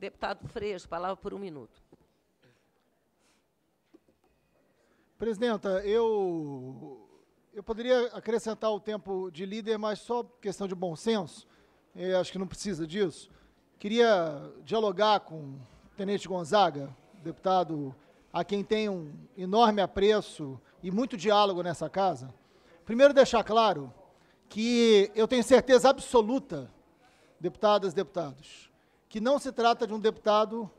Deputado Freixo, palavra por um minuto. Presidenta, eu, eu poderia acrescentar o tempo de líder, mas só questão de bom senso, eu acho que não precisa disso. Queria dialogar com o Tenente Gonzaga, deputado a quem tem um enorme apreço e muito diálogo nessa casa. Primeiro, deixar claro que eu tenho certeza absoluta, deputadas e deputados, que não se trata de um deputado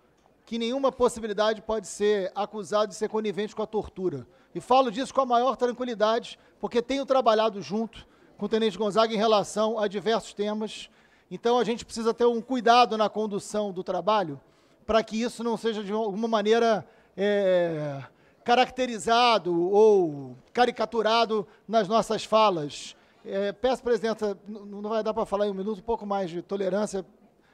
que nenhuma possibilidade pode ser acusado de ser conivente com a tortura. E falo disso com a maior tranquilidade, porque tenho trabalhado junto com o Tenente Gonzaga em relação a diversos temas. Então a gente precisa ter um cuidado na condução do trabalho para que isso não seja de alguma maneira é, caracterizado ou caricaturado nas nossas falas. É, peço, presidenta, não vai dar para falar em um minuto, um pouco mais de tolerância,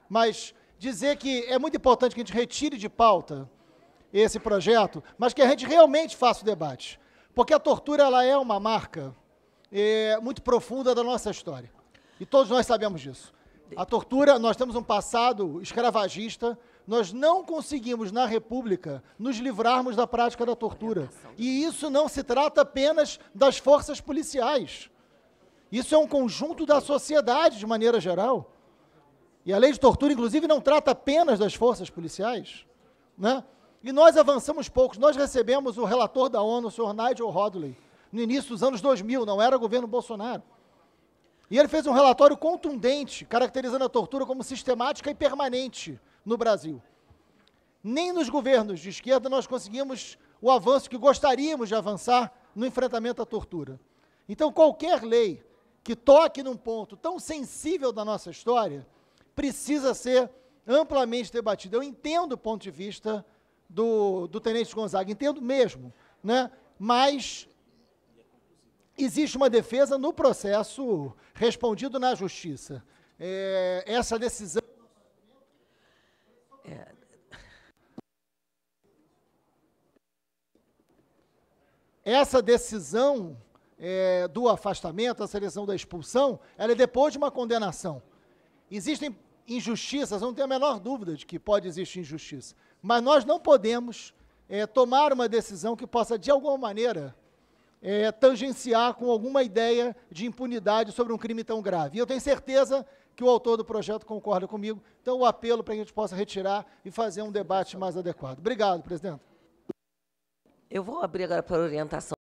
mas dizer que é muito importante que a gente retire de pauta esse projeto, mas que a gente realmente faça o debate. Porque a tortura ela é uma marca é, muito profunda da nossa história. E todos nós sabemos disso. A tortura, nós temos um passado escravagista, nós não conseguimos, na República, nos livrarmos da prática da tortura. E isso não se trata apenas das forças policiais. Isso é um conjunto da sociedade, de maneira geral. E a lei de tortura, inclusive, não trata apenas das forças policiais. Né? E nós avançamos poucos. Nós recebemos o relator da ONU, o senhor Nigel Rodley, no início dos anos 2000, não era governo Bolsonaro. E ele fez um relatório contundente, caracterizando a tortura como sistemática e permanente no Brasil. Nem nos governos de esquerda nós conseguimos o avanço que gostaríamos de avançar no enfrentamento à tortura. Então, qualquer lei que toque num ponto tão sensível da nossa história precisa ser amplamente debatido. Eu entendo o ponto de vista do, do Tenente Gonzaga, entendo mesmo, né? mas existe uma defesa no processo respondido na Justiça. É, essa decisão... É. Essa decisão é, do afastamento, essa decisão da expulsão, ela é depois de uma condenação. Existem injustiças, não tenho a menor dúvida de que pode existir injustiça. Mas nós não podemos é, tomar uma decisão que possa, de alguma maneira, é, tangenciar com alguma ideia de impunidade sobre um crime tão grave. E eu tenho certeza que o autor do projeto concorda comigo, então o apelo para que a gente possa retirar e fazer um debate mais adequado. Obrigado, presidente. Eu vou abrir agora para orientação.